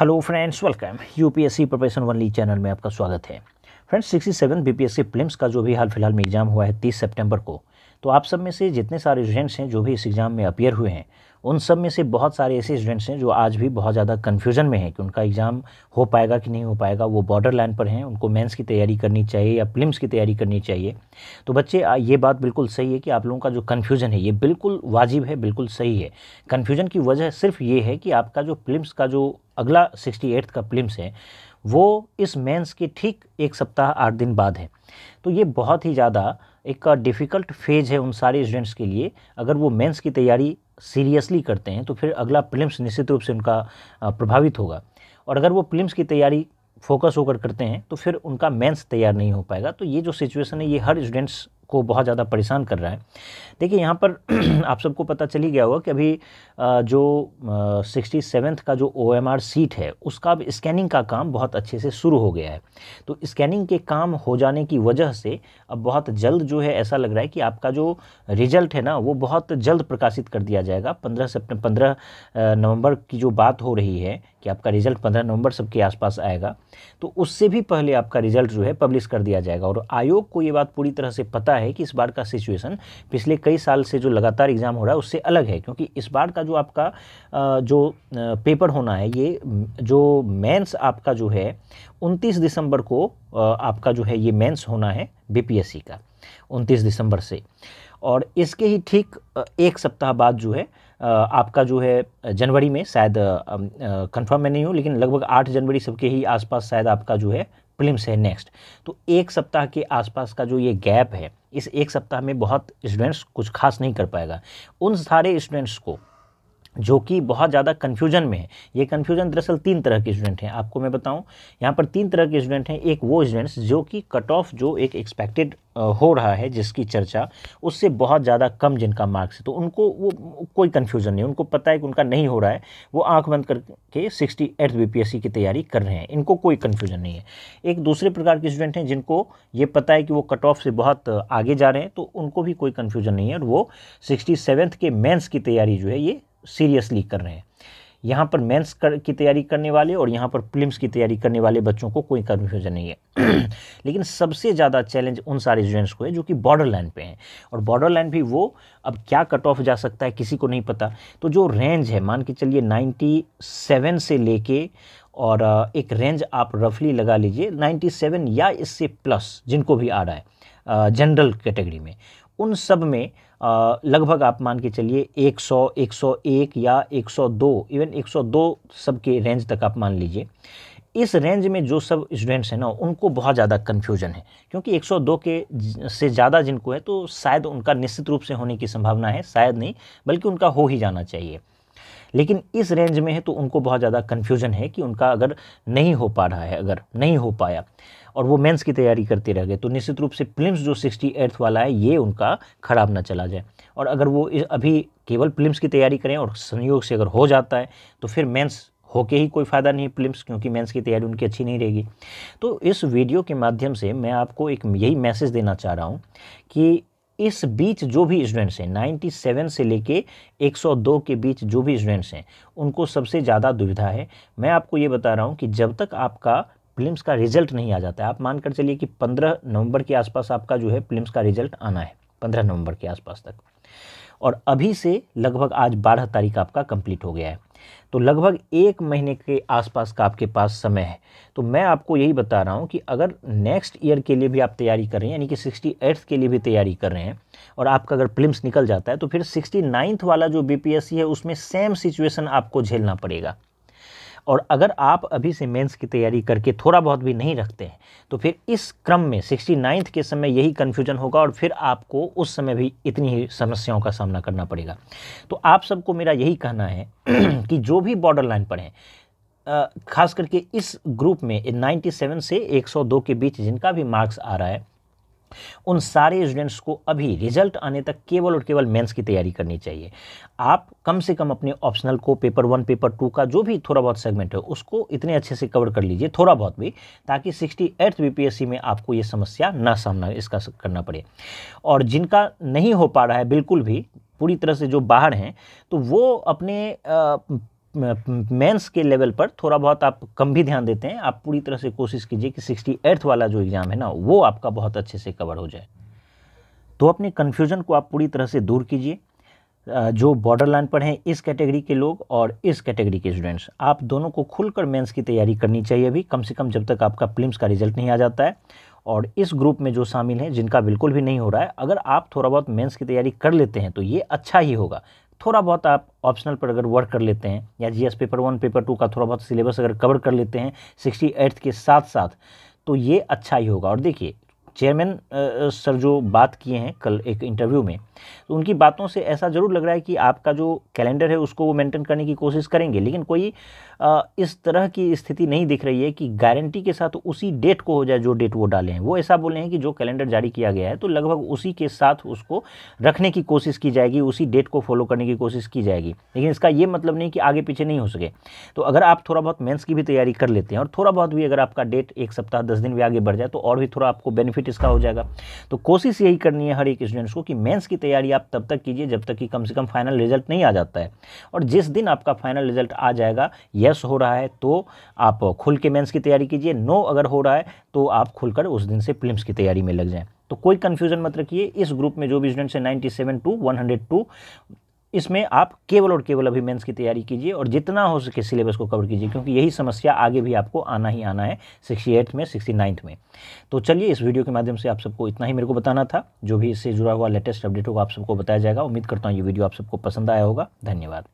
hello friends welcome UPSC profession only channel में आपका स्वागत है friends sixty seven C prelims का जो भी हाल फिलहाल में एग्ज़ाम हुआ है तीस सितंबर को तो आप सब में से जितने सारे स्टूडेंट्स हैं जो भी इस एग्ज़ाम में अपियर हुए हैं उन सब में से बहुत सारे ऐसे स्टूडेंट्स हैं जो आज भी बहुत ज़्यादा कन्फ्यूज़न में हैं कि उनका एग्ज़ाम हो पाएगा कि नहीं हो पाएगा वो बॉर्डर लाइन पर हैं उनको मेंस की तैयारी करनी चाहिए या प्लिम्स की तैयारी करनी चाहिए तो बच्चे ये बात बिल्कुल सही है कि आप लोगों का जो कन्फ्यूज़न है ये बिल्कुल वाजिब है बिल्कुल सही है कन्फ्यूज़न की वजह सिर्फ ये है कि आपका जो प्लिम्स का जो अगला सिक्सटी का प्लिम्स है वो इस मेंस के ठीक एक सप्ताह आठ दिन बाद है तो ये बहुत ही ज़्यादा एक डिफ़िकल्ट फेज़ है उन सारे स्टूडेंट्स के लिए अगर वो मेंस की तैयारी सीरियसली करते हैं तो फिर अगला प्रिलिम्स निश्चित रूप से उनका प्रभावित होगा और अगर वो प्रिलिम्स की तैयारी फोकस होकर करते हैं तो फिर उनका मेंस तैयार नहीं हो पाएगा तो ये जो सिचुएशन है ये हर स्टूडेंट्स को बहुत ज़्यादा परेशान कर रहा है देखिए यहाँ पर आप सबको पता चली गया होगा कि अभी जो सिक्सटी सेवेंथ का जो ओ एम आर सीट है उसका अब स्कैनिंग का काम बहुत अच्छे से शुरू हो गया है तो स्कैनिंग के काम हो जाने की वजह से अब बहुत जल्द जो है ऐसा लग रहा है कि आपका जो रिजल्ट है ना वो बहुत जल्द प्रकाशित कर दिया जाएगा पंद्रह से पंद्रह नवंबर की जो बात हो रही है कि आपका रिजल्ट पंद्रह नवंबर सबके आसपास आएगा तो उससे भी पहले आपका रिजल्ट जो है पब्लिश कर दिया जाएगा और आयोग को ये बात पूरी तरह से पता लगता है कि इस बार का सिचुएशन पिछले कई साल से जो लगातार एग्ज़ाम हो रहा है उससे अलग है क्योंकि इस बार का जो आपका जो पेपर होना है ये जो मेंस आपका जो है 29 दिसंबर को आपका जो है ये मेंस होना है बीपीएससी का 29 दिसंबर से और इसके ही ठीक एक सप्ताह बाद जो है आपका जो है जनवरी में शायद कंफर्म मैं नहीं हूँ लेकिन लगभग आठ जनवरी सबके ही आसपास शायद आपका जो है प्रिलिम्स है नेक्स्ट तो एक सप्ताह के आसपास का जो ये गैप है इस एक सप्ताह में बहुत स्टूडेंट्स कुछ खास नहीं कर पाएगा उन सारे स्टूडेंट्स को जो कि बहुत ज़्यादा कन्फ्यूजन में है ये कन्फ्यूजन दरअसल तीन तरह के स्टूडेंट हैं आपको मैं बताऊं यहाँ पर तीन तरह के स्टूडेंट हैं एक वो स्टूडेंट्स जो कि कट ऑफ जो एक एक्सपेक्टेड हो रहा है जिसकी चर्चा उससे बहुत ज़्यादा कम जिनका मार्क्स है तो उनको वो कोई कन्फ्यूज़न नहीं उनको पता है कि उनका नहीं हो रहा है वो आँख बंद करके सिक्सटी एट बी की तैयारी कर रहे हैं इनको कोई कन्फ्यूज़न नहीं है एक दूसरे प्रकार के स्टूडेंट हैं जिनको ये पता है कि वो कट ऑफ से बहुत आगे जा रहे हैं तो उनको भी कोई कन्फ्यूज़न नहीं है और वो सिक्सटी के मेन्स की तैयारी जो है ये सीरियसली कर रहे हैं यहाँ पर मेंस कर, की तैयारी करने वाले और यहाँ पर प्लिम्स की तैयारी करने वाले बच्चों को कोई कन्फ्यूजन नहीं है लेकिन सबसे ज़्यादा चैलेंज उन सारे स्टूडेंट्स को है जो कि बॉर्डर लाइन पे हैं और बॉर्डर लाइन भी वो अब क्या कट ऑफ जा सकता है किसी को नहीं पता तो जो रेंज है मान के चलिए नाइन्टी से लेके और एक रेंज आप रफली लगा लीजिए 97 या इससे प्लस जिनको भी आ रहा है जनरल कैटेगरी में उन सब में लगभग आप मान के चलिए 100, 101 या 102 इवन 102 सब के रेंज तक आप मान लीजिए इस रेंज में जो सब स्टूडेंट्स हैं ना उनको बहुत ज़्यादा कन्फ्यूजन है क्योंकि 102 के से ज़्यादा जिनको है तो शायद उनका निश्चित रूप से होने की संभावना है शायद नहीं बल्कि उनका हो ही जाना चाहिए लेकिन इस रेंज में है तो उनको बहुत ज़्यादा कन्फ्यूजन है कि उनका अगर नहीं हो पा रहा है अगर नहीं हो पाया और वो मेंस की तैयारी करते रह गए तो निश्चित रूप से प्लिम्स जो सिक्सटी एट्थ वाला है ये उनका ख़राब ना चला जाए और अगर वो अभी केवल प्लिम्स की तैयारी करें और संयोग से अगर हो जाता है तो फिर मेंस होके ही कोई फ़ायदा नहीं प्लिम्स क्योंकि मेंस की तैयारी उनकी अच्छी नहीं रहेगी तो इस वीडियो के माध्यम से मैं आपको एक यही मैसेज देना चाह रहा हूँ कि इस बीच जो भी स्टूडेंट्स हैं 97 से लेके 102 के बीच जो भी स्टूडेंट्स हैं उनको सबसे ज़्यादा दुविधा है मैं आपको ये बता रहा हूँ कि जब तक आपका प्लिम्स का रिजल्ट नहीं आ जाता है आप मान कर चलिए कि 15 नवंबर के आसपास आपका जो है प्लिम्स का रिजल्ट आना है 15 नवंबर के आसपास तक और अभी से लगभग आज 12 तारीख आपका कंप्लीट हो गया है तो लगभग एक महीने के आसपास का आपके पास समय है तो मैं आपको यही बता रहा हूँ कि अगर नेक्स्ट ईयर के लिए भी आप तैयारी कर रहे हैं यानी कि सिक्सटी एट्थ के लिए भी तैयारी कर रहे हैं और आपका अगर प्लिम्स निकल जाता है तो फिर सिक्सटी नाइन्थ वाला जो बीपीएससी है उसमें सेम सिचुएसन आपको झेलना पड़ेगा और अगर आप अभी से मेंस की तैयारी करके थोड़ा बहुत भी नहीं रखते हैं तो फिर इस क्रम में सिक्सटी नाइन्थ के समय यही कन्फ्यूजन होगा और फिर आपको उस समय भी इतनी ही समस्याओं का सामना करना पड़ेगा तो आप सबको मेरा यही कहना है कि जो भी बॉर्डर लाइन पर हैं खास करके इस ग्रुप में 97 से 102 के बीच जिनका भी मार्क्स आ रहा है उन सारे स्टूडेंट्स को अभी रिजल्ट आने तक केवल और केवल मेंस की तैयारी करनी चाहिए आप कम से कम अपने ऑप्शनल को पेपर वन पेपर टू का जो भी थोड़ा बहुत सेगमेंट है उसको इतने अच्छे से कवर कर लीजिए थोड़ा बहुत भी ताकि सिक्सटी एट्थ बी में आपको ये समस्या ना सामना इसका करना पड़े और जिनका नहीं हो पा रहा है बिल्कुल भी पूरी तरह से जो बाहर हैं तो वो अपने मेंस के लेवल पर थोड़ा बहुत आप कम भी ध्यान देते हैं आप पूरी तरह से कोशिश कीजिए कि सिक्सटी एट्थ वाला जो एग्ज़ाम है ना वो आपका बहुत अच्छे से कवर हो जाए तो अपने कन्फ्यूजन को आप पूरी तरह से दूर कीजिए जो बॉर्डर लाइन पर हैं इस कैटेगरी के लोग और इस कैटेगरी के स्टूडेंट्स आप दोनों को खुलकर मेंस की तैयारी करनी चाहिए अभी कम से कम जब तक आपका प्लिम्स का रिजल्ट नहीं आ जाता है और इस ग्रुप में जो शामिल हैं जिनका बिल्कुल भी नहीं हो रहा है अगर आप थोड़ा बहुत मेंस की तैयारी कर लेते हैं तो ये अच्छा ही होगा थोड़ा बहुत आप ऑप्शनल पर अगर वर्क कर लेते हैं या GS paper one paper two का थोड़ा बहुत सिलेबस अगर कवर कर लेते हैं सिक्सटी एट्थ के साथ साथ तो ये अच्छा ही होगा और देखिए चेयरमैन सर जो बात किए हैं कल एक इंटरव्यू में तो उनकी बातों से ऐसा ज़रूर लग रहा है कि आपका जो कैलेंडर है उसको वो मेंटेन करने की कोशिश करेंगे लेकिन कोई इस तरह की स्थिति नहीं दिख रही है कि गारंटी के साथ उसी डेट को हो जाए जो डेट वो डाले हैं वो ऐसा बोल रहे हैं कि जो कैलेंडर जारी किया गया है तो लगभग उसी के साथ उसको रखने की कोशिश की जाएगी उसी डेट को फॉलो करने की कोशिश की जाएगी लेकिन इसका ये मतलब नहीं कि आगे पीछे नहीं हो सके तो अगर आप थोड़ा बहुत मेन्स की भी तैयारी कर लेते हैं और थोड़ा बहुत भी अगर आपका डेट एक सप्ताह दस दिन भी आगे बढ़ जाए तो और भी थोड़ा आपको बेनिफिट बेनिफिट इसका हो जाएगा तो कोशिश यही करनी है हर एक स्टूडेंट्स को कि मेंस की तैयारी आप तब तक कीजिए जब तक कि कम से कम फाइनल रिजल्ट नहीं आ जाता है और जिस दिन आपका फाइनल रिजल्ट आ जाएगा यस हो रहा है तो आप खुल के मेन्स की तैयारी कीजिए नो अगर हो रहा है तो आप खुलकर उस दिन से फिल्म की तैयारी में लग जाएँ तो कोई कन्फ्यूजन मत रखिए इस ग्रुप में जो भी स्टूडेंट्स हैं 97 टू 102 इसमें आप केवल और केवल अभी मेंस की तैयारी कीजिए और जितना हो सके सिलेबस को कवर कीजिए क्योंकि यही समस्या आगे भी आपको आना ही आना है सिक्सटी एट्थ में सिक्सटी नाइन्थ में तो चलिए इस वीडियो के माध्यम से आप सबको इतना ही मेरे को बताना था जो भी इससे जुड़ा हुआ लेटेस्ट अपडेट होगा आप सबको बताया जाएगा उम्मीद करता हूँ ये वीडियो आप सबको पसंद आया होगा धन्यवाद